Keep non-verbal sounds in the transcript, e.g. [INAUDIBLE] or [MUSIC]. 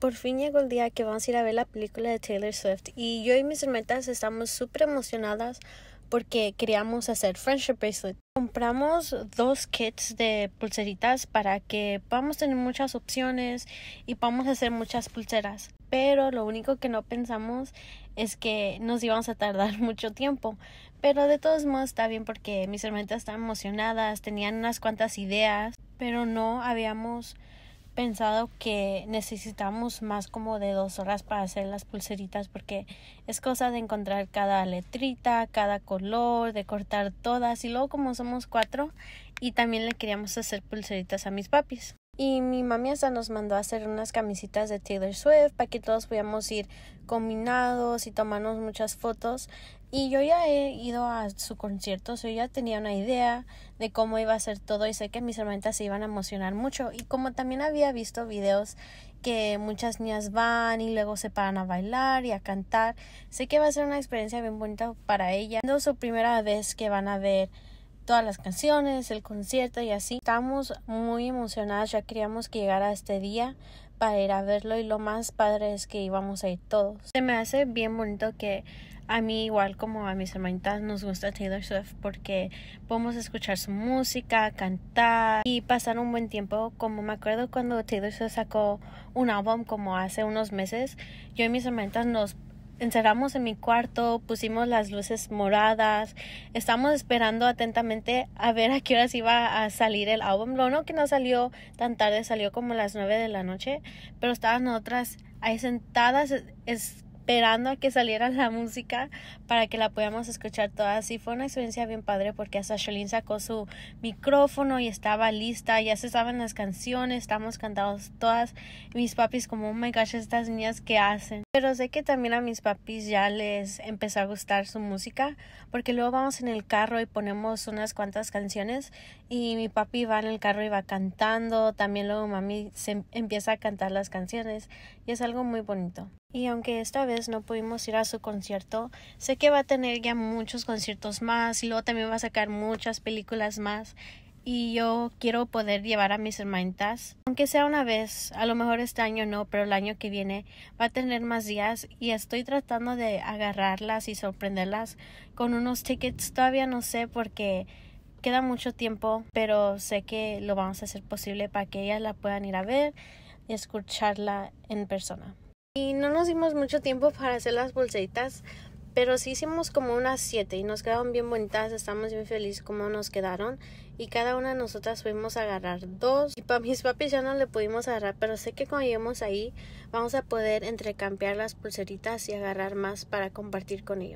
Por fin llegó el día que vamos a ir a ver la película de Taylor Swift y yo y mis hermanas estamos súper emocionadas porque queríamos hacer friendship bracelet. Compramos dos kits de pulseritas para que podamos tener muchas opciones y podamos hacer muchas pulseras. Pero lo único que no pensamos es que nos íbamos a tardar [LAUGHS] mucho tiempo. Pero de todos modos está bien porque mis hermanas están emocionadas, tenían unas cuantas ideas, pero no habíamos pensado que necesitamos más como de dos horas para hacer las pulseritas porque es cosa de encontrar cada letrita, cada color, de cortar todas y luego como somos cuatro y también le queríamos hacer pulseritas a mis papis. Y mi mami hasta nos mandó a hacer unas camisitas de Taylor Swift para que todos podíamos ir combinados y tomarnos muchas fotos. Y yo ya he ido a su concierto, so yo ya tenía una idea de cómo iba a ser todo y sé que mis hermanitas se iban a emocionar mucho. Y como también había visto videos que muchas niñas van y luego se paran a bailar y a cantar, sé que va a ser una experiencia bien bonita para ella. Es su primera vez que van a ver todas las canciones, el concierto y así. Estamos muy emocionadas, ya queríamos que llegara este día para ir a verlo y lo más padre es que íbamos a ir todos. Se me hace bien bonito que a mí igual como a mis hermanitas nos gusta Taylor Swift porque podemos escuchar su música, cantar y pasar un buen tiempo. Como me acuerdo cuando Taylor Swift sacó un álbum como hace unos meses, yo y mis hermanitas nos encerramos en mi cuarto, pusimos las luces moradas, estamos esperando atentamente a ver a qué horas iba a salir el álbum. Lo no que no salió tan tarde, salió como a las nueve de la noche, pero estaban otras ahí sentadas esperando a que saliera la música para que la podamos escuchar todas. Y fue una experiencia bien padre porque hasta Shalin sacó su micrófono y estaba lista, ya se saben las canciones, estamos cantados todas. Y mis papis como, oh my gosh, estas niñas que hacen. Pero sé que también a mis papis ya les empezó a gustar su música porque luego vamos en el carro y ponemos unas cuantas canciones y mi papi va en el carro y va cantando, también luego mami se em-, empieza a cantar las canciones y es algo muy bonito. Y aunque esta vez no pudimos ir a su concierto, sé que va a tener ya muchos conciertos más y luego también va a sacar muchas películas más. Y yo quiero poder llevar a mis hermanitas, aunque sea una vez, a lo mejor este año no, pero el año que viene va a tener más días y estoy tratando de agarrarlas y sorprenderlas con unos tickets. Todavía no sé porque queda mucho tiempo, pero sé que lo vamos a hacer posible para que ellas la puedan ir a ver y escucharla en persona. Y no nos dimos mucho tiempo para hacer las bolsitas, pero sí hicimos como unas siete y nos quedaron bien bonitas, estamos bien felices como nos quedaron y cada una de nosotras fuimos a agarrar dos y para mis papis ya no le pudimos agarrar, pero sé que cuando lleguemos ahí vamos a poder entrecampear las pulseritas y agarrar más para compartir con ellos.